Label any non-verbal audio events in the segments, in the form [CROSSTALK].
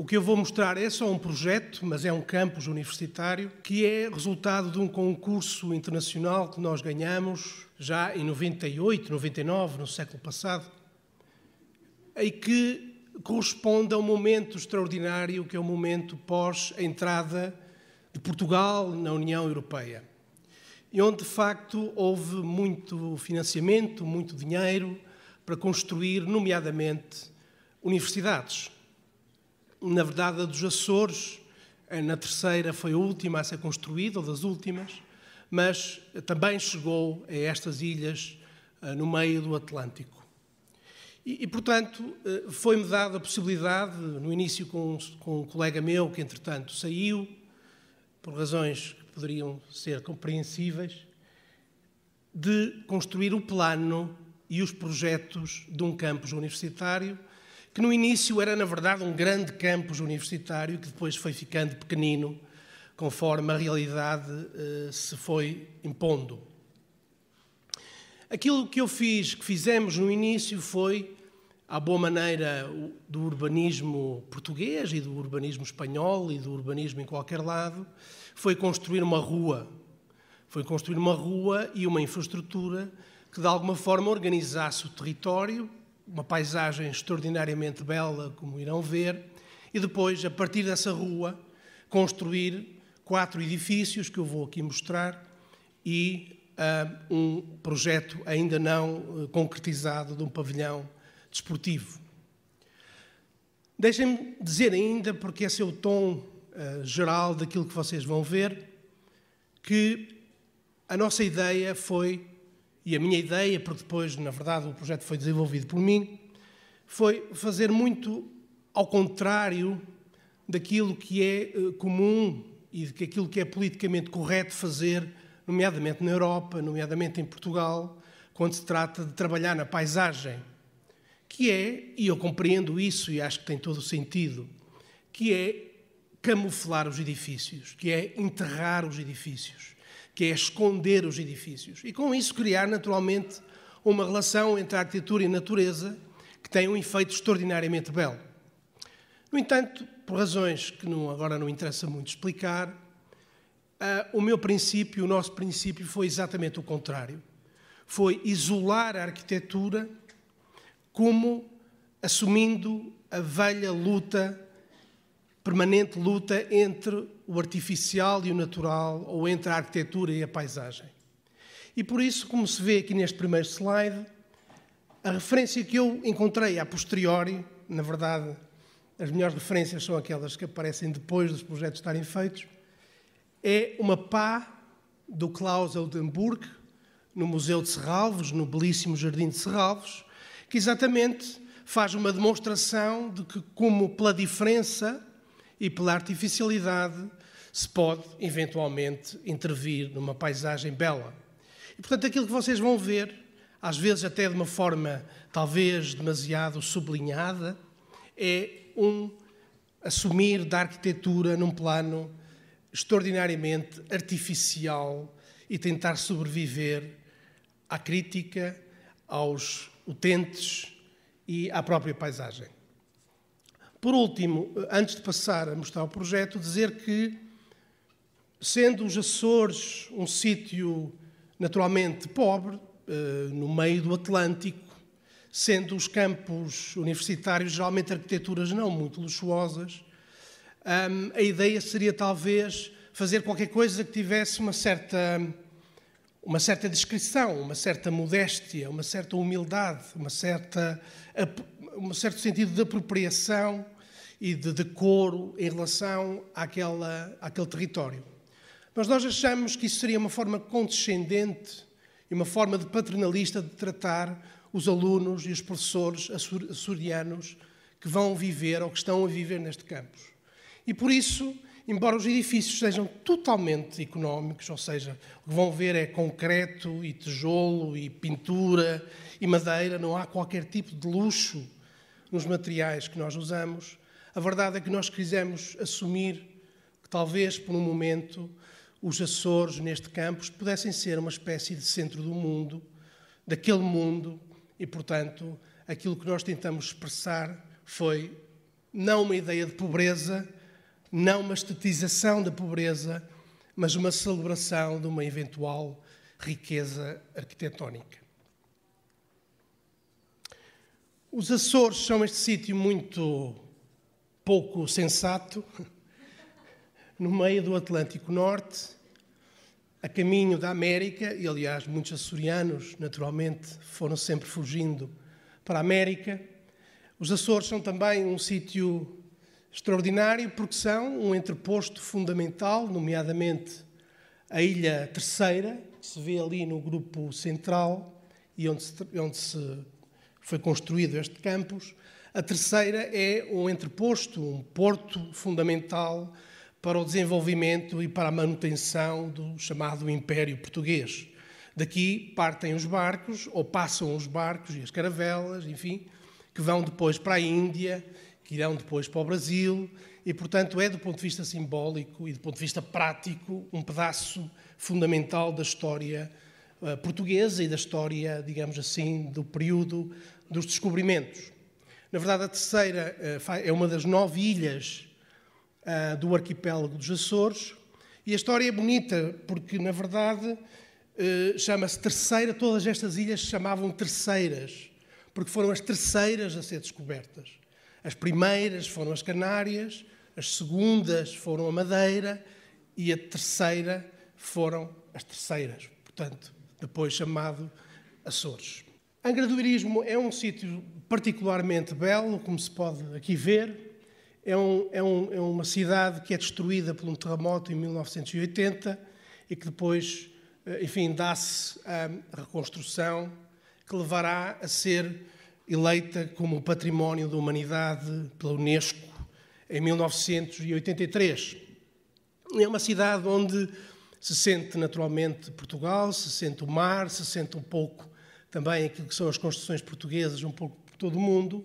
O que eu vou mostrar é só um projeto, mas é um campus universitário, que é resultado de um concurso internacional que nós ganhamos já em 98, 99, no século passado, e que corresponde a um momento extraordinário, que é o um momento pós a entrada de Portugal na União Europeia. E onde, de facto, houve muito financiamento, muito dinheiro para construir, nomeadamente, universidades na verdade, a dos Açores. Eh, na terceira foi a última a ser construída, ou das últimas, mas também chegou a estas ilhas eh, no meio do Atlântico. E, e portanto, eh, foi-me dada a possibilidade, no início com, com um colega meu, que entretanto saiu, por razões que poderiam ser compreensíveis, de construir o plano e os projetos de um campus universitário que no início era, na verdade, um grande campus universitário que depois foi ficando pequenino, conforme a realidade eh, se foi impondo. Aquilo que eu fiz, que fizemos no início, foi, à boa maneira do urbanismo português e do urbanismo espanhol e do urbanismo em qualquer lado, foi construir uma rua. Foi construir uma rua e uma infraestrutura que, de alguma forma, organizasse o território uma paisagem extraordinariamente bela, como irão ver, e depois, a partir dessa rua, construir quatro edifícios que eu vou aqui mostrar e uh, um projeto ainda não eh, concretizado de um pavilhão desportivo. Deixem-me dizer ainda, porque esse é o tom uh, geral daquilo que vocês vão ver, que a nossa ideia foi e a minha ideia, porque depois, na verdade, o projeto foi desenvolvido por mim, foi fazer muito ao contrário daquilo que é eh, comum e daquilo que é politicamente correto fazer, nomeadamente na Europa, nomeadamente em Portugal, quando se trata de trabalhar na paisagem, que é, e eu compreendo isso e acho que tem todo o sentido, que é camuflar os edifícios, que é enterrar os edifícios que é esconder os edifícios. E com isso criar, naturalmente, uma relação entre arquitetura e natureza que tem um efeito extraordinariamente belo. No entanto, por razões que não, agora não interessa muito explicar, uh, o meu princípio, o nosso princípio, foi exatamente o contrário. Foi isolar a arquitetura como assumindo a velha luta permanente luta entre o artificial e o natural, ou entre a arquitetura e a paisagem. E por isso, como se vê aqui neste primeiro slide, a referência que eu encontrei a posteriori, na verdade, as melhores referências são aquelas que aparecem depois dos projetos estarem feitos, é uma pá do Klaus Oldenburg, no Museu de Serralves, no belíssimo Jardim de Serralves, que exatamente faz uma demonstração de que, como pela diferença, e pela artificialidade se pode, eventualmente, intervir numa paisagem bela. E, portanto, aquilo que vocês vão ver, às vezes até de uma forma talvez demasiado sublinhada, é um assumir da arquitetura num plano extraordinariamente artificial e tentar sobreviver à crítica, aos utentes e à própria paisagem. Por último, antes de passar a mostrar o projeto, dizer que, sendo os Açores um sítio naturalmente pobre, eh, no meio do Atlântico, sendo os campos universitários geralmente arquiteturas não muito luxuosas, hum, a ideia seria talvez fazer qualquer coisa que tivesse uma certa, uma certa discrição, uma certa modéstia, uma certa humildade, uma certa um certo sentido de apropriação e de decoro em relação àquela, àquele território. Mas nós achamos que isso seria uma forma condescendente e uma forma de paternalista de tratar os alunos e os professores açorianos que vão viver ou que estão a viver neste campus. E por isso, embora os edifícios sejam totalmente económicos, ou seja, o que vão ver é concreto e tijolo e pintura e madeira, não há qualquer tipo de luxo nos materiais que nós usamos. A verdade é que nós quisemos assumir que talvez por um momento os Açores, neste campus, pudessem ser uma espécie de centro do mundo, daquele mundo, e portanto aquilo que nós tentamos expressar foi não uma ideia de pobreza, não uma estetização da pobreza, mas uma celebração de uma eventual riqueza arquitetónica. Os Açores são este sítio muito pouco sensato, [LAUGHS] no meio do Atlântico Norte, a caminho da América, e aliás, muitos açorianos, naturalmente, foram sempre fugindo para a América. Os Açores são também um sítio extraordinário porque são um entreposto fundamental, nomeadamente a Ilha Terceira, que se vê ali no grupo central e onde se, onde se foi construído este campus. A terceira é um entreposto, um porto fundamental para o desenvolvimento e para a manutenção do chamado Império Português. Daqui partem os barcos, ou passam os barcos e as caravelas, enfim, que vão depois para a Índia, que irão depois para o Brasil, e, portanto, é, do ponto de vista simbólico e do ponto de vista prático, um pedaço fundamental da história eh, portuguesa e da história, digamos assim, do período dos descobrimentos. Na verdade, a terceira eh, é uma das nove ilhas eh, do arquipélago dos Açores. E a história é bonita porque, na verdade, eh, chama-se Terceira. Todas estas ilhas se chamavam Terceiras, porque foram as terceiras a ser descobertas. As primeiras foram as Canárias, as segundas foram a Madeira e a terceira foram as terceiras, portanto, depois chamado Açores. Angra do Irismo é um sítio particularmente belo, como se pode aqui ver. É, um, é, um, é, uma cidade que é destruída por um terremoto em 1980 e que depois, eh, enfim, dá-se a reconstrução que levará a ser eleita como Património da Humanidade pela Unesco em 1983. É uma cidade onde se sente naturalmente Portugal, se sente o mar, se sente um pouco também aquilo que são as construções portuguesas, um pouco por todo o mundo,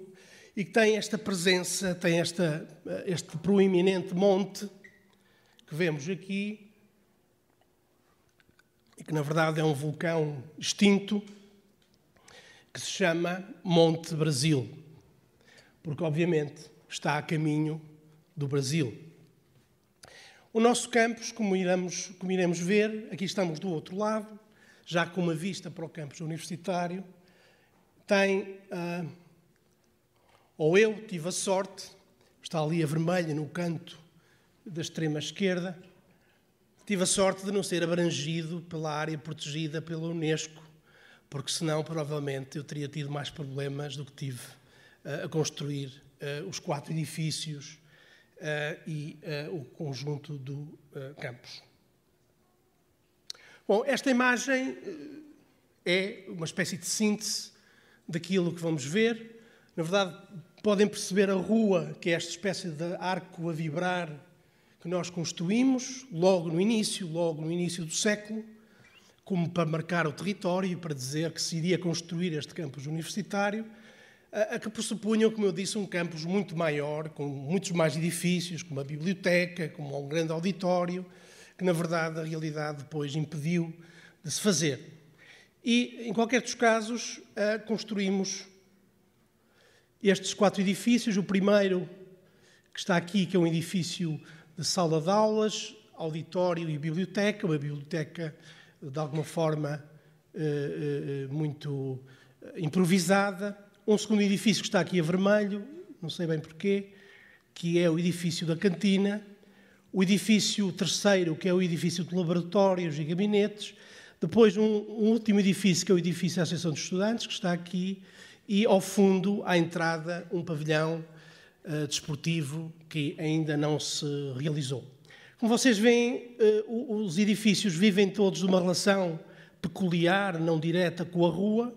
e que tem esta presença, tem esta, eh, este proeminente monte que vemos aqui, e que na verdade é um vulcão extinto, que se chama Monte Brasil, porque obviamente está a caminho do Brasil. O nosso campus, como, iramos, como iremos ver, aqui estamos do outro lado, já com uma vista para o campus universitário, tem. Ah, ou eu tive a sorte, está ali a vermelha no canto da extrema esquerda, tive a sorte de não ser abrangido pela área protegida pela Unesco, porque senão provavelmente eu teria tido mais problemas do que tive uh, a construir uh, os quatro edifícios uh, e o conjunto do campus. Bom, esta imagem eh, é uma espécie de síntese daquilo que vamos ver. Na verdade, podem perceber a rua, que é esta espécie de arco a vibrar que nós construímos logo no início, logo no início do século, como para marcar o território e para dizer que se iria construir este campus universitário, a que pressupunham, como eu disse, um campus muito maior, com muitos mais edifícios, com uma biblioteca, com um grande auditório, que, na verdade, a realidade depois impediu de se fazer. E, em qualquer dos casos, eh, construímos estes quatro edifícios. O primeiro, que está aqui, que é um edifício de sala de aulas, auditório e biblioteca, uma biblioteca, de alguma forma, eh, eh, muito improvisada. Um segundo edifício que está aqui a vermelho, não sei bem porquê, que é o edifício da cantina, o edifício terceiro, que é o edifício de laboratórios e gabinetes, depois um, um último edifício, que é o edifício da Associação de Estudantes, que está aqui, e ao fundo, à entrada, um pavilhão uh, desportivo que ainda não se realizou. Como vocês veem, uh, os edifícios vivem todos de uma relação peculiar, não direta, com a rua,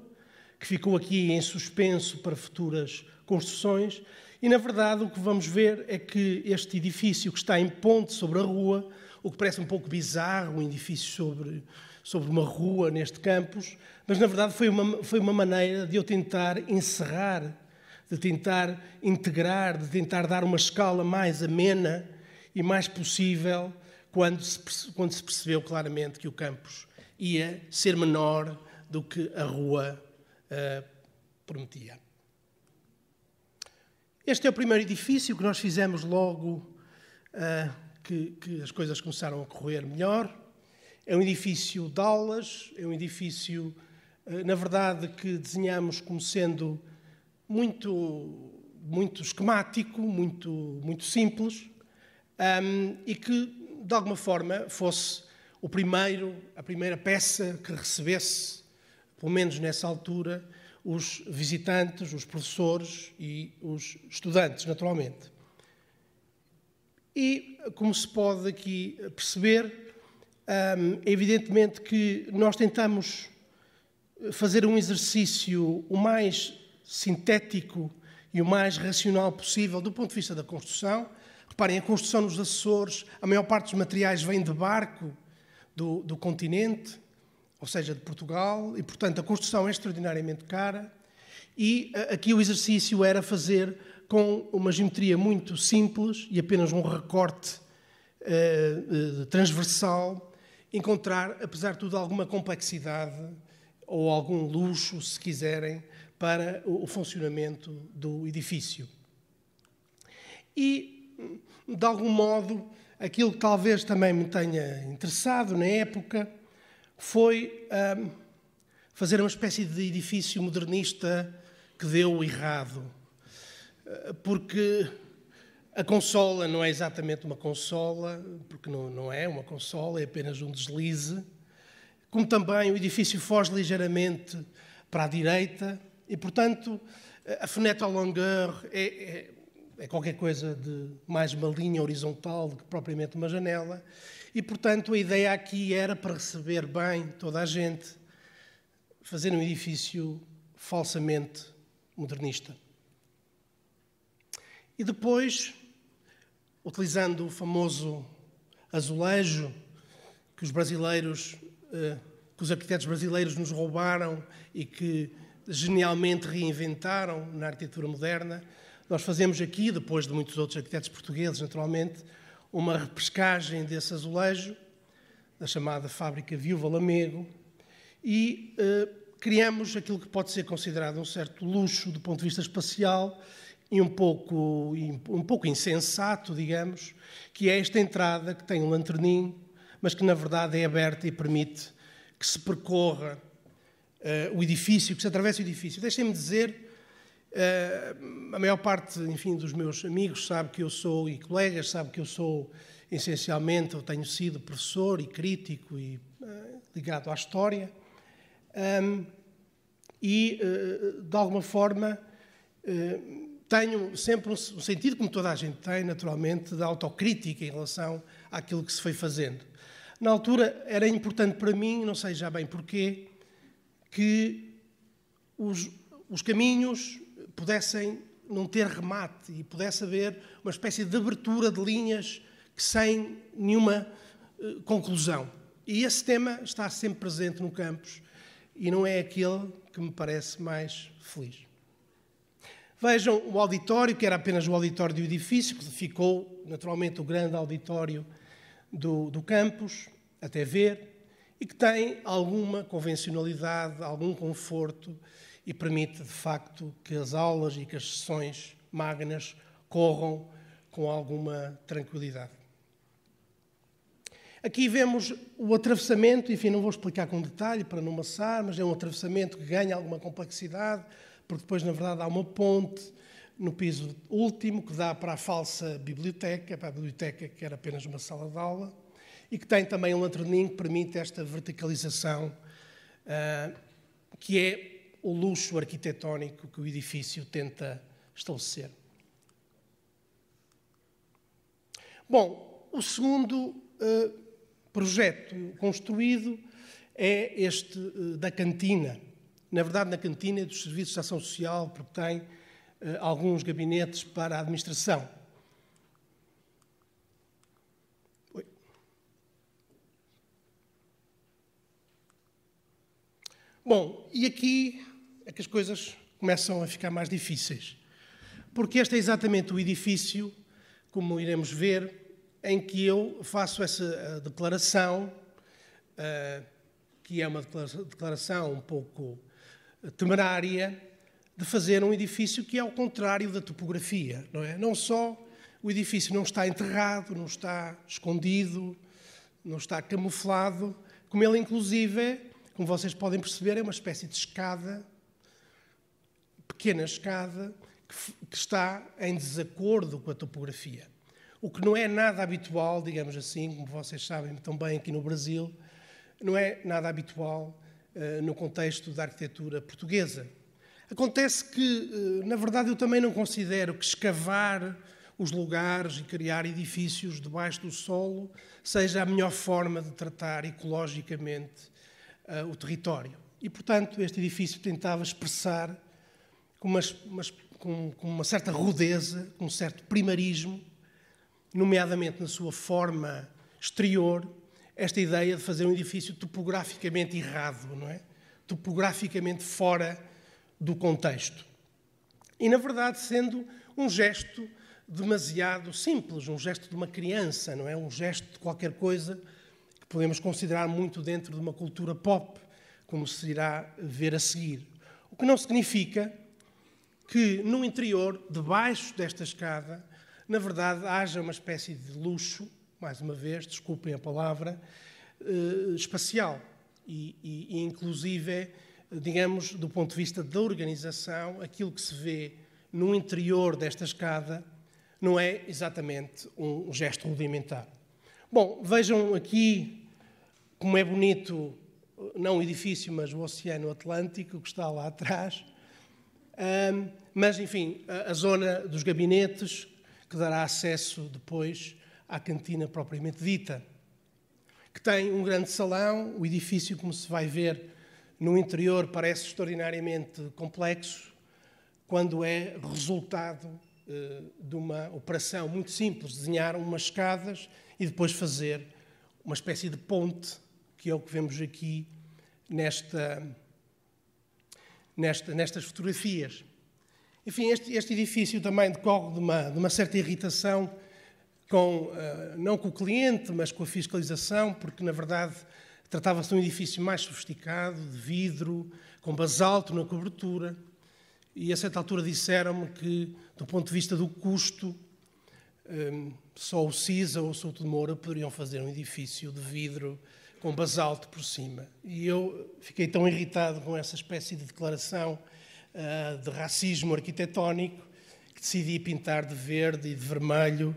que ficou aqui em suspenso para futuras construções, e, na verdade, o que vamos ver é que este edifício que está em ponte sobre a rua, o que parece um pouco bizarro, um edifício sobre, sobre uma rua neste campus, mas, na verdade, foi uma, foi uma maneira de eu tentar encerrar, de tentar integrar, de tentar dar uma escala mais amena e mais possível quando se, quando se percebeu claramente que o campus ia ser menor do que a rua uh, prometia. Este é o primeiro edifício que nós fizemos logo uh, que, que, as coisas começaram a correr melhor. É um edifício de aulas, é um edifício, uh, na verdade, que desenhamos como sendo muito, muito esquemático, muito, muito simples, um, e que, de alguma forma, fosse o primeiro, a primeira peça que recebesse, pelo menos nessa altura, os visitantes, os professores e os estudantes, naturalmente. E, como se pode aqui perceber, hum, evidentemente que nós tentamos fazer um exercício o mais sintético e o mais racional possível do ponto de vista da construção. Reparem, a construção nos Açores, a maior parte dos materiais vem de barco do, do continente ou seja, de Portugal, e portanto a construção é extraordinariamente cara. E eh, aqui o exercício era fazer com uma geometria muito simples e apenas um recorte eh, eh, transversal, encontrar, apesar de tudo, alguma complexidade ou algum luxo, se quiserem, para o funcionamento do edifício. E, de algum modo, aquilo que talvez também me tenha interessado na época foi um, fazer uma espécie de edifício modernista que deu errado. Eh, porque a consola não é exatamente uma consola, porque não, não é uma consola, é apenas um deslize. Como também o edifício foge ligeiramente para a direita e, portanto, eh, a fenêtre à longueur é, é, é qualquer coisa de mais uma linha horizontal do que propriamente uma janela. E, portanto, a ideia aqui era para receber bem toda a gente, fazer um edifício falsamente modernista. E depois, utilizando o famoso azulejo que os brasileiros, eh, que os arquitetos brasileiros nos roubaram e que genialmente reinventaram na arquitetura moderna, nós fazemos aqui, depois de muitos outros arquitetos portugueses, naturalmente, uma repescagem desse azulejo, da chamada fábrica Viúva Lamego, e eh, criamos aquilo que pode ser considerado um certo luxo do ponto de vista espacial e um pouco, um pouco insensato, digamos, que é esta entrada que tem um lanterninho, mas que na verdade é aberta e permite que se percorra eh, o edifício, que se atravesse o edifício. Deixem-me dizer eh, a maior parte, enfim, dos meus amigos sabe que eu sou, e colegas sabe que eu sou, essencialmente, ou tenho sido professor e crítico e eh, ligado à história. e, eh, de alguma forma, tenho sempre um sentido, como toda a gente tem, naturalmente, da autocrítica em relação àquilo que se foi fazendo. Na altura era importante para mim, não sei já bem porquê, que os, os caminhos pudessem não ter remate e pudesse haver uma espécie de abertura de linhas que sem nenhuma eh, conclusão. E esse tema está sempre presente no campus e não é aquele que me parece mais feliz. Vejam o auditório, que era apenas o auditório do edifício, que ficou naturalmente o grande auditório do, do campus, até ver, e que tem alguma convencionalidade, algum conforto e permite, de facto, que as aulas e que as sessões magnas corram com alguma tranquilidade. Aqui vemos o atravessamento, enfim, não vou explicar com detalhe para não maçar, mas é um atravessamento que ganha alguma complexidade, porque depois, na verdade, há uma ponte no piso último que dá para a falsa biblioteca, para a biblioteca que era apenas uma sala de aula, e que tem também um lanterninho que permite esta verticalização, ah, que é o luxo arquitetónico que o edifício tenta estabelecer. Bom, o segundo eh, projeto construído é este eh, da cantina. Na verdade, na cantina é dos Serviços de Ação Social, porque tem eh, alguns gabinetes para a administração. Bom, e aqui é que as coisas começam a ficar mais difíceis. Porque este é exatamente o edifício, como iremos ver, em que eu faço essa eh, declaração, eh, que é uma declaração um pouco eh, temerária, de fazer um edifício que é ao contrário da topografia, não é? Não só o edifício não está enterrado, não está escondido, não está camuflado, como ele, inclusive, como vocês podem perceber, é uma espécie de escada pequena escada que, que está em desacordo com a topografia. O que não é nada habitual, digamos assim, como vocês sabem tão bem aqui no Brasil, não é nada habitual uh, no contexto da arquitetura portuguesa. Acontece que, eh, na verdade, eu também não considero que escavar os lugares e criar edifícios debaixo do solo seja a melhor forma de tratar ecologicamente uh, o território. E, portanto, este edifício tentava expressar com, umas, umas, com, com uma certa rudeza, com um certo primarismo, nomeadamente na sua forma exterior, esta ideia de fazer um edifício topograficamente errado, não é? Topograficamente fora do contexto. E, na verdade, sendo um gesto demasiado simples, um gesto de uma criança, não é? Um gesto de qualquer coisa que podemos considerar muito dentro de uma cultura pop, como se irá ver a seguir. O que não significa que no interior, debaixo desta escada, na verdade haja uma espécie de luxo, mais uma vez, desculpem a palavra, eh, espacial. E, e, inclusive, digamos, do ponto de vista da organização, aquilo que se vê no interior desta escada não é exatamente um gesto rudimentar. Bom, vejam aqui como é bonito, não o edifício, mas o Oceano Atlântico que está lá atrás. Um, mas, enfim, a, a, zona dos gabinetes, que dará acesso depois à cantina propriamente dita, que tem um grande salão, o edifício, como se vai ver no interior, parece extraordinariamente complexo, quando é resultado eh, de uma operação muito simples, desenhar umas escadas e depois fazer uma espécie de ponte, que é o que vemos aqui nesta nesta, nestas fotografias. Enfim, este, este, edifício também decorre de uma, de uma certa irritação com, eh, não com o cliente, mas com a fiscalização, porque, na verdade, tratava-se de um edifício mais sofisticado, de vidro, com basalto na cobertura. E a certa altura disseram-me que, do ponto de vista do custo, eh, só o CISA ou o Souto de Moura poderiam fazer um edifício de vidro com basalto por cima. E eu fiquei tão irritado com essa espécie de declaração uh, de racismo arquitetónico que decidi pintar de verde e de vermelho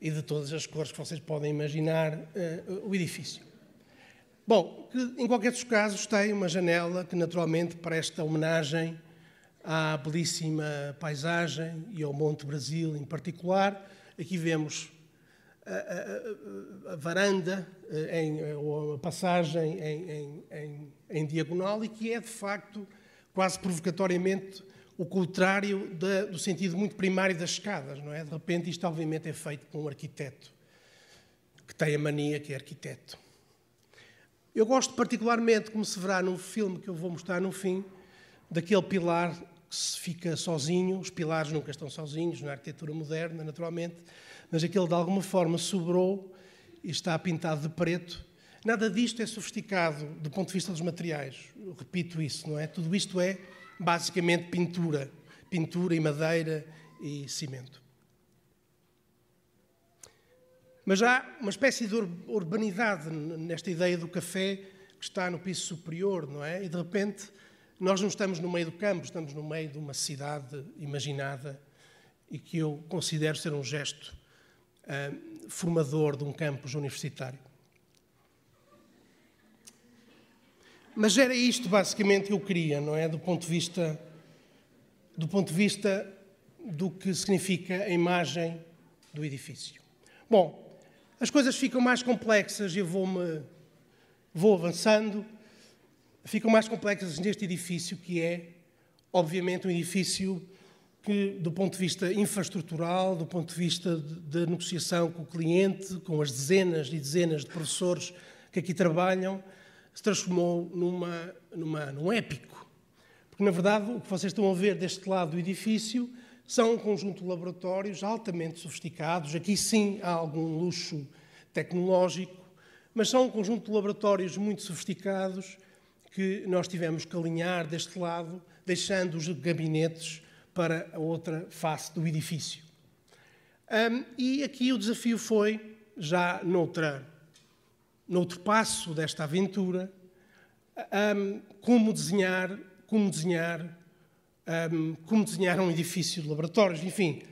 e de todas as cores que vocês podem imaginar uh, o edifício. Bom, em qualquer dos casos tem uma janela que naturalmente presta homenagem à belíssima paisagem e ao Monte Brasil em particular. Aqui vemos a, a, a varanda eh, em, eh, ou a passagem em, em, em, diagonal e que é, de facto, quase provocatoriamente o contrário da, do sentido muito primário das escadas, não é? De repente, isto obviamente é feito por um arquiteto que tem a mania que é arquiteto. Eu gosto particularmente, como se verá num filme que eu vou mostrar no fim, daquele pilar que se fica sozinho, os pilares nunca estão sozinhos na arquitetura moderna, naturalmente, mas aquele de alguma forma sobrou e está pintado de preto. Nada disto é sofisticado do ponto de vista dos materiais. Eu repito isso, não é? Tudo isto é basicamente pintura, pintura e madeira e cimento. Mas há uma espécie de urbanidade nesta ideia do café que está no piso superior, não é? E de repente nós não estamos no meio do campo, estamos no meio de uma cidade imaginada e que eu considero ser um gesto eh, formador de um campus universitário. Mas era isto basicamente que eu queria, não é? Do ponto de vista do ponto de vista do que significa a imagem do edifício. Bom, as coisas ficam mais complexas e eu vou-me vou avançando. Ficam mais complexas neste edifício que é, obviamente, um edifício que, do ponto de vista infraestrutural, do ponto de vista da negociação com o cliente, com as dezenas e dezenas de professores que aqui trabalham, se transformou numa, numa, num épico. Porque, na verdade, o que vocês estão a ver deste lado do edifício são um conjunto de laboratórios altamente sofisticados. Aqui, sim, há algum luxo tecnológico, mas são um conjunto de laboratórios muito sofisticados que nós tivemos que alinhar deste lado, deixando os gabinetes para a outra face do edifício. Um, e aqui o desafio foi, já noutra, noutro passo desta aventura, um, como desenhar, como desenhar, um, como desenhar um edifício de laboratórios, enfim.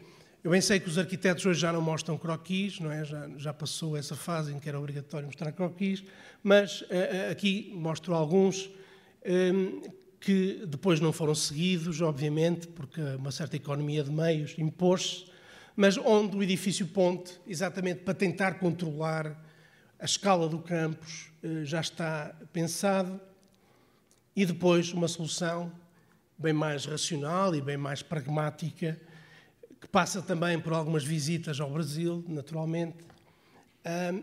Eu bem sei que os arquitetos hoje já não mostram croquis, não é? já, já passou essa fase em que era obrigatório mostrar croquis, mas uh, aqui mostro alguns um, que depois não foram seguidos, obviamente, porque uma certa economia de meios impôs-se, mas onde o edifício Ponte, exatamente para tentar controlar a escala do campus, eh, já está pensado. E depois uma solução bem mais racional e bem mais pragmática, que passa também por algumas visitas ao Brasil, naturalmente,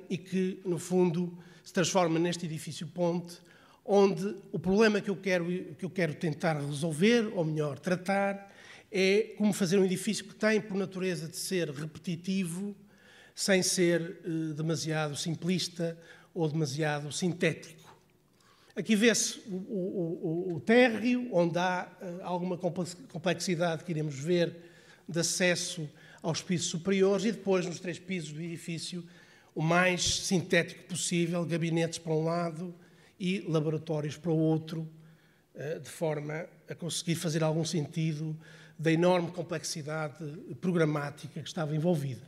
e que, no fundo, se transforma neste edifício Ponte onde o problema que eu quero, que eu quero tentar resolver, ou melhor, tratar, é como fazer um edifício que tem, por natureza, de ser repetitivo, sem ser eh, demasiado simplista ou demasiado sintético. Aqui vê-se o, o, o, o, térreo, onde há eh, alguma complexidade que iremos ver de acesso aos pisos superiores e depois, nos três pisos do edifício, o mais sintético possível, gabinetes para um lado, e laboratórios para o outro, eh, de forma a conseguir fazer algum sentido da enorme complexidade programática que estava envolvida.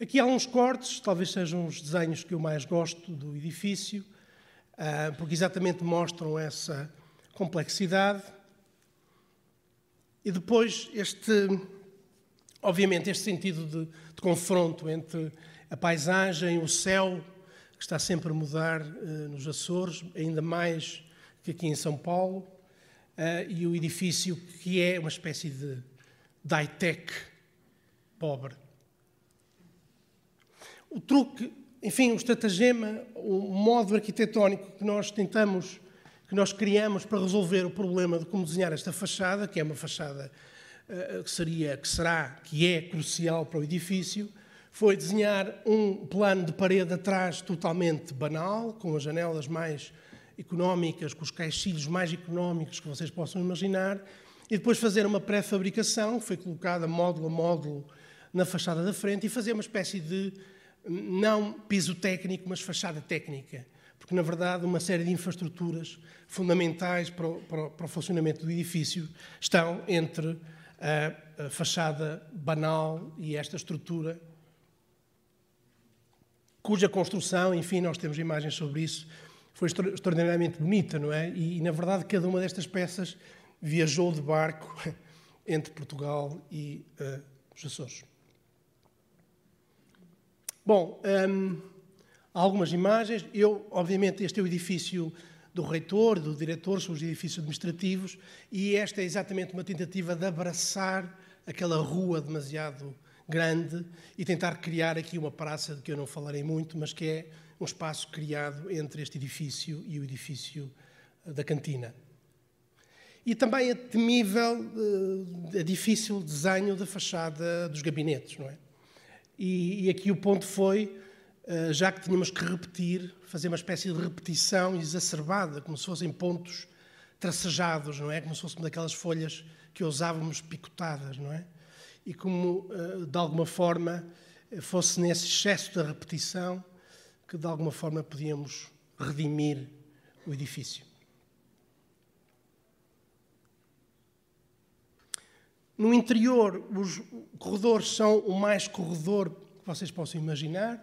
Aqui há uns cortes, talvez sejam os desenhos que eu mais gosto do edifício, ah, porque exatamente mostram essa complexidade. E depois este, obviamente, este sentido de, de confronto entre a paisagem, o céu que está sempre a mudar eh, nos Açores, ainda mais que aqui em São Paulo, eh, e o edifício que é uma espécie de, high-tech pobre. O truque, enfim, o estratagema, o modo arquitetónico que nós tentamos, que nós criamos para resolver o problema de como desenhar esta fachada, que é uma fachada eh, que seria, que será, que é crucial para o edifício, foi desenhar um plano de parede atrás totalmente banal, com as janelas mais económicas, com os caixilhos mais económicos que vocês possam imaginar, e depois fazer uma pré-fabricação, que foi colocada módulo a módulo na fachada da frente, e fazer uma espécie de, não piso técnico, mas fachada técnica. Porque, na verdade, uma série de infraestruturas fundamentais para o, para o, para o funcionamento do edifício estão entre a, a fachada banal e esta estrutura cuja construção, enfim, nós temos imagens sobre isso, foi extraordinariamente bonita, não é? E, e na verdade, cada uma destas peças viajou de barco [LAUGHS] entre Portugal e uh, os Açores. Bom, um, ehm, há algumas imagens. Eu, obviamente, este é o edifício do reitor, do diretor, são os edifícios administrativos, e esta é exatamente uma tentativa de abraçar aquela rua demasiado grande e tentar criar aqui uma praça de que eu não falarei muito, mas que é um espaço criado entre este edifício e o edifício eh, da cantina. E também é temível, eh, é difícil desenho da fachada dos gabinetes, não é? E, e aqui o ponto foi, eh, já que tínhamos que repetir, fazer uma espécie de repetição exacerbada, como se fossem pontos tracejados, não é? Como se fossem daquelas folhas que usávamos picotadas, não é? e como, eh, de alguma forma, eh, fosse nesse excesso da repetição que, de alguma forma, podíamos redimir o edifício. No interior, os corredores são o mais corredor que vocês possam imaginar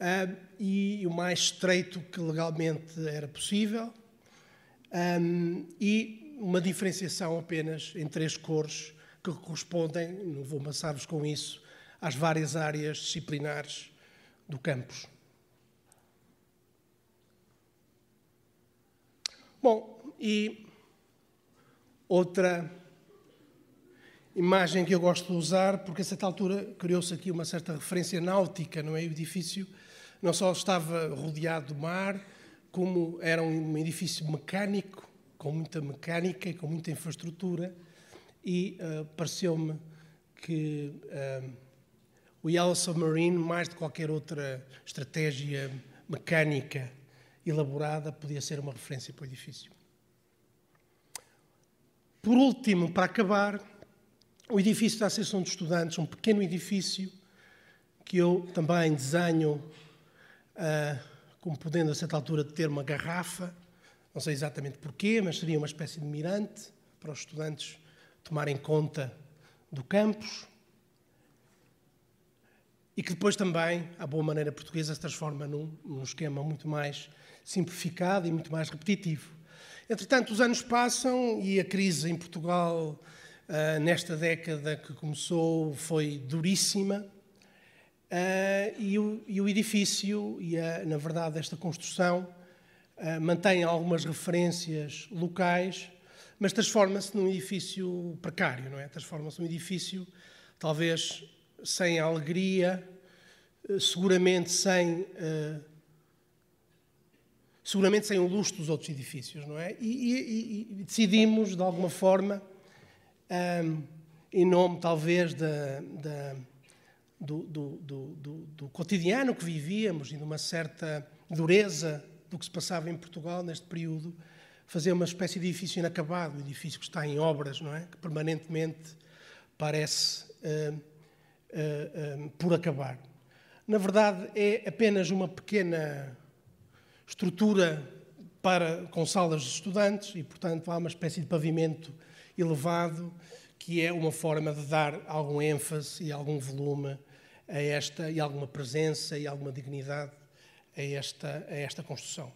um, eh, e o mais estreito que legalmente era possível. Um, e uma diferenciação apenas em três cores que correspondem, não vou amassar-vos com isso, às várias áreas disciplinares do campus. Bom, e outra imagem que eu gosto de usar, porque a certa altura criou-se aqui uma certa referência náutica, não é? O edifício não só estava rodeado do mar, como era um edifício mecânico, com muita mecânica e com muita infraestrutura e uh, pareceu-me que uh, o Yellow Submarine, mais de qualquer outra estratégia mecânica elaborada, podia ser uma referência para o edifício. Por último, para acabar, o edifício da Associação de Estudantes, um pequeno edifício que eu também desenho uh, como podendo a certa altura ter uma garrafa, não sei exatamente porquê, mas seria uma espécie de mirante para os estudantes tomarem conta do campus e que depois também, à boa maneira portuguesa, se transforma num, num esquema muito mais simplificado e muito mais repetitivo. Entretanto, os anos passam e a crise em Portugal, uh, nesta década que começou, foi duríssima. Uh, e, o, e, o, edifício, e a, na verdade esta construção, uh, mantém algumas referências locais, mas transforma-se num edifício precário, não é? Transforma-se num edifício, talvez sem alegria, eh, seguramente sem. Eh, seguramente sem o luxo dos outros edifícios, não é? E, e, e decidimos, de alguma forma, um, ehm, em nome talvez da, da, do, do, do, do, cotidiano que vivíamos e de uma certa dureza do que se passava em Portugal neste período, fazer uma espécie de edifício inacabado, um edifício que está em obras, não é? Que permanentemente parece uh, uh, por acabar. Na verdade, é apenas uma pequena estrutura para, com salas de estudantes e, portanto, há uma espécie de pavimento elevado que é uma forma de dar algum ênfase e algum volume a esta e alguma presença e alguma dignidade a esta, a esta construção.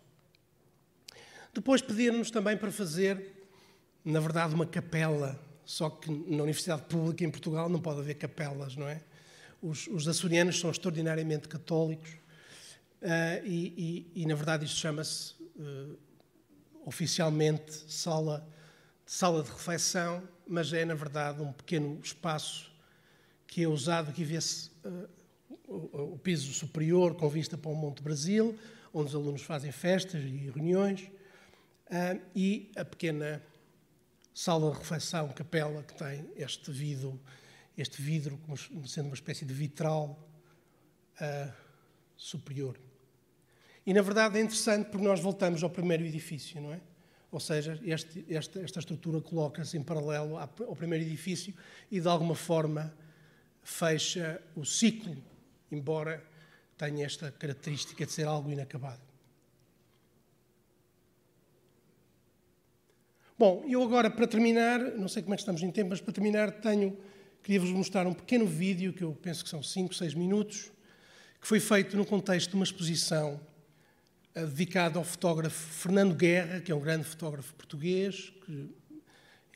Depois pediram-nos também para fazer, na verdade, uma capela, só que na Universidade Pública em Portugal não pode haver capelas, não é? Os, os açorianos são extraordinariamente católicos uh, e, e, e, na verdade, isto chama-se uh, oficialmente sala, sala de reflexão, mas é, na verdade, um pequeno espaço que é usado que vê-se uh, o, o piso superior com vista para o Monte Brasil, onde os alunos fazem festas e reuniões e a pequena sala de refeição, capela, que tem este vidro, este vidro como sendo uma espécie de vitral uh, superior. E, na verdade, é interessante porque nós voltamos ao primeiro edifício, não é? Ou seja, este, esta, esta, estrutura coloca-se em paralelo ao primeiro edifício e, de alguma forma, fecha o ciclo, embora tenha esta característica de ser algo inacabado. Bom, eu agora, para terminar, não sei como é que estamos em tempo, mas para terminar, tenho, queria-vos mostrar um pequeno vídeo, que eu penso que são 5, 6 minutos, que foi feito no contexto de uma exposição eh, dedicada ao fotógrafo Fernando Guerra, que é um grande fotógrafo português, que,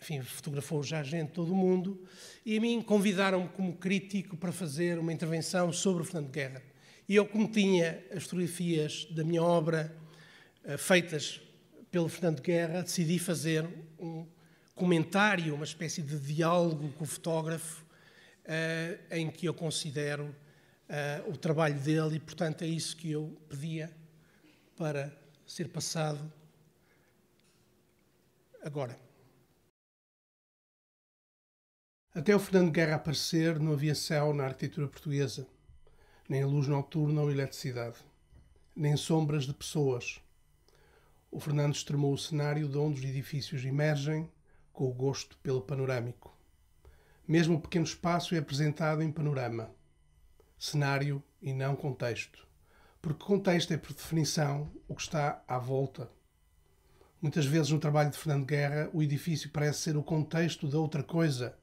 enfim, fotografou já gente de todo o mundo, e a mim convidaram-me como crítico para fazer uma intervenção sobre o Fernando Guerra. E eu, como tinha as fotografias da minha obra eh, feitas pelo Fernando Guerra, decidi fazer um comentário, uma espécie de diálogo com o fotógrafo, uh, em que eu considero uh, o trabalho dele e, portanto, é isso que eu pedia para ser passado agora. Até o Fernando Guerra aparecer, não havia céu na arquitetura portuguesa, nem luz noturna ou eletricidade, nem sombras de pessoas o Fernando extremou o cenário de onde os edifícios emergem com o gosto pelo panorâmico. Mesmo o pequeno espaço é apresentado em panorama, cenário e não contexto, porque contexto é, por definição, o que está à volta. Muitas vezes no trabalho de Fernando Guerra, o edifício parece ser o contexto da outra coisa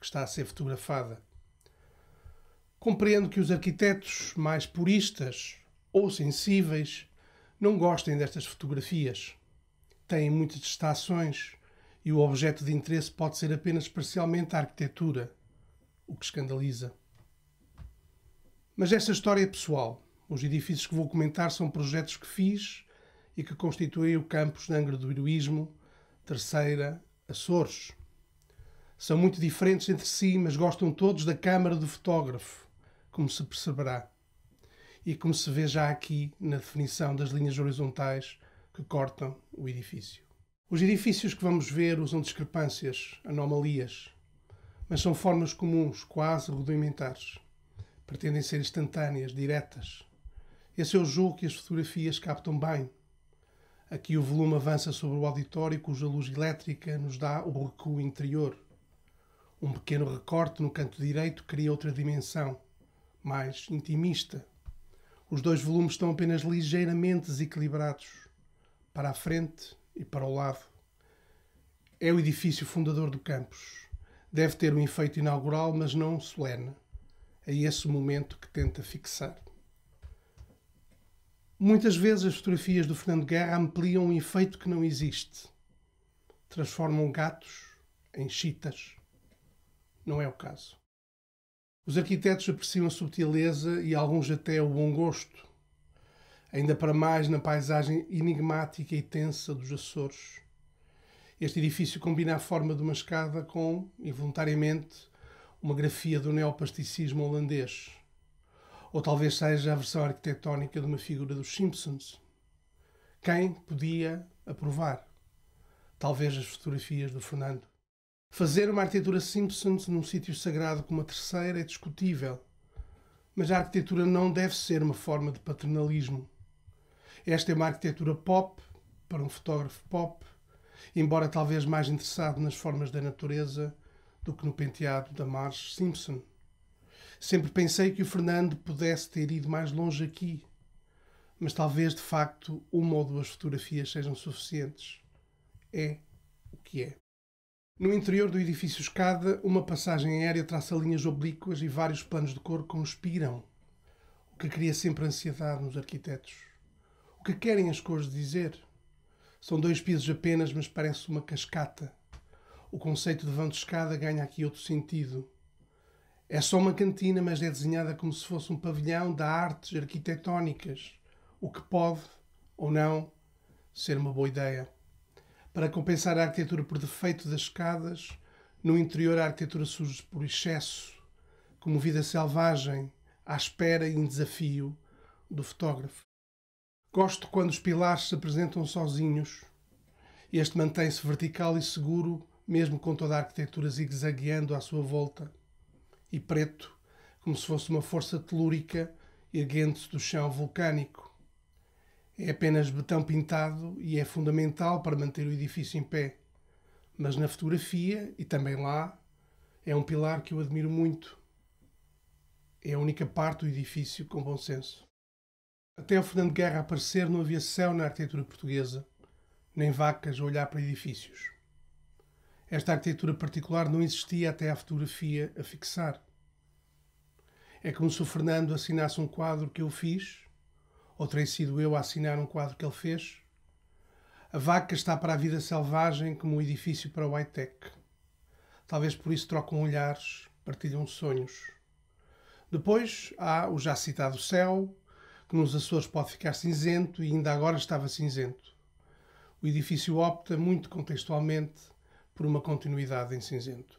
que está a ser fotografada. Compreendo que os arquitetos mais puristas ou sensíveis não gostem destas fotografias. Têm muitas distrações e o objeto de interesse pode ser apenas parcialmente a arquitetura, o que escandaliza. Mas esta história é pessoal. Os edifícios que vou comentar são projetos que fiz e que constituem o campus de Angra do Heroísmo, Terceira, Açores. São muito diferentes entre si, mas gostam todos da câmara do fotógrafo, como se perceberá e como se vê já aqui na definição das linhas horizontais que cortam o edifício. Os edifícios que vamos ver usam discrepâncias, anomalias, mas são formas comuns, quase rudimentares. Pretendem ser instantâneas, diretas. Esse é o jogo que as fotografias captam bem. Aqui o volume avança sobre o auditório cuja luz elétrica nos dá o recuo interior. Um pequeno recorte no canto direito cria outra dimensão, mais intimista, os dois volumes estão apenas ligeiramente desequilibrados para a frente e para o lado. É o edifício fundador do campus. Deve ter um efeito inaugural, mas não solene. É esse o momento que tenta fixar. Muitas vezes as fotografias do Fernando Guerra ampliam um efeito que não existe. Transformam gatos em chitas. Não é o caso. Os arquitetos apreciam a subtileza e alguns até o bom gosto, ainda para mais na paisagem enigmática e tensa dos Açores. Este edifício combina a forma de uma escada com, involuntariamente, uma grafia do neoplasticismo holandês. Ou talvez seja a versão arquitetónica de uma figura dos Simpsons. Quem podia aprovar? Talvez as fotografias do Fernando. Fazer uma arquitetura Simpsons num sítio sagrado como a terceira é discutível, mas a arquitetura não deve ser uma forma de paternalismo. Esta é uma arquitetura pop, para um fotógrafo pop, embora talvez mais interessado nas formas da natureza do que no penteado da Marge Simpson. Sempre pensei que o Fernando pudesse ter ido mais longe aqui, mas talvez de facto uma ou duas fotografias sejam suficientes. É o que é. No interior do edifício escada, uma passagem aérea traça linhas oblíquas e vários planos de cor conspiram, o que cria sempre ansiedade nos arquitetos. O que querem as cores dizer? São dois pisos apenas, mas parece uma cascata. O conceito de vão de escada ganha aqui outro sentido. É só uma cantina, mas é desenhada como se fosse um pavilhão de artes arquitetónicas, o que pode, ou não, ser uma boa ideia para compensar a arquitetura por defeito das escadas, no interior a arquitetura surge por excesso, como vida selvagem, à espera e em desafio do fotógrafo. Gosto quando os pilares se apresentam sozinhos. Este mantém-se vertical e seguro, mesmo com toda a arquitetura zigue-zagueando à sua volta. E preto, como se fosse uma força telúrica erguendo-se do chão vulcânico é apenas betão pintado e é fundamental para manter o edifício em pé. Mas na fotografia, e também lá, é um pilar que eu admiro muito. É a única parte do edifício com bom senso. Até o Fernando Guerra aparecer não havia céu na arquitetura portuguesa, nem vacas a olhar para edifícios. Esta arquitetura particular não existia até a fotografia a fixar. É como se o Fernando assinasse um quadro que eu fiz ou terei sido eu a assinar um quadro que ele fez? A vaca está para a vida selvagem como o edifício para o high-tech. Talvez por isso trocam olhares, partilham sonhos. Depois há o já citado céu, que nos Açores pode ficar cinzento e ainda agora estava cinzento. O edifício opta, muito contextualmente, por uma continuidade em cinzento.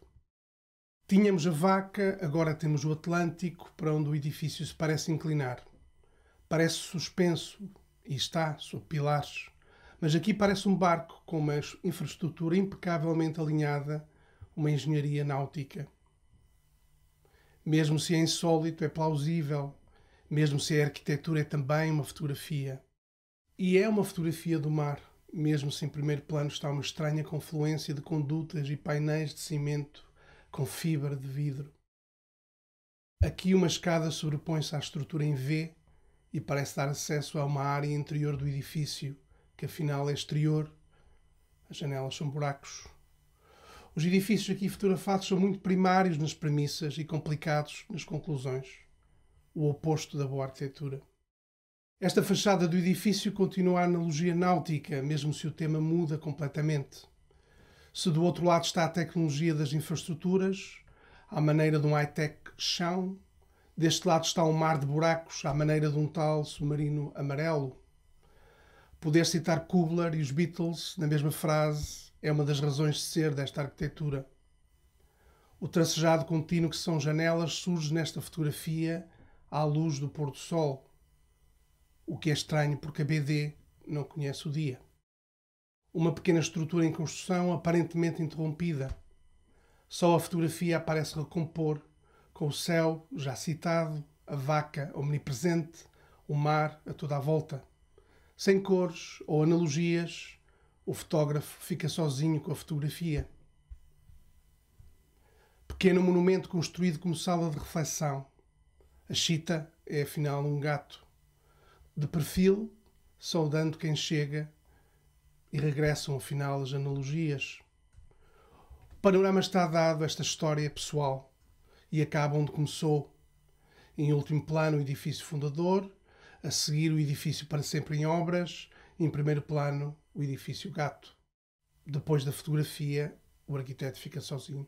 Tínhamos a vaca, agora temos o Atlântico, para onde o edifício se parece inclinar parece suspenso e está sob pilares, mas aqui parece um barco com uma infraestrutura impecavelmente alinhada, uma engenharia náutica. Mesmo se é insólito, é plausível, mesmo se a arquitetura é também uma fotografia. E é uma fotografia do mar, mesmo se em primeiro plano está uma estranha confluência de condutas e painéis de cimento com fibra de vidro. Aqui uma escada sobrepõe-se à estrutura em V e parece dar acesso a uma área interior do edifício, que afinal é exterior. As janelas são buracos. Os edifícios aqui fotografados são muito primários nas premissas e complicados nas conclusões. O oposto da boa arquitetura. Esta fachada do edifício continua a analogia náutica, mesmo se o tema muda completamente. Se do outro lado está a tecnologia das infraestruturas, à maneira de um high-tech chão, Deste lado está um mar de buracos, à maneira de um tal submarino amarelo. Poder citar Kubler e os Beatles na mesma frase é uma das razões de ser desta arquitetura. O tracejado contínuo que são janelas surge nesta fotografia à luz do pôr-do-sol, o que é estranho porque a BD não conhece o dia. Uma pequena estrutura em construção aparentemente interrompida. Só a fotografia aparece recompor com o céu, já citado, a vaca omnipresente, o mar a toda a volta. Sem cores ou analogias, o fotógrafo fica sozinho com a fotografia. Pequeno monumento construído como sala de reflexão. A chita é afinal um gato. De perfil, saudando quem chega e regressam afinal as analogias. O panorama está dado a esta história pessoal e acaba onde começou. Em último plano, o edifício fundador, a seguir, o edifício para sempre em obras, em primeiro plano, o edifício gato. Depois da fotografia, o arquiteto fica sozinho.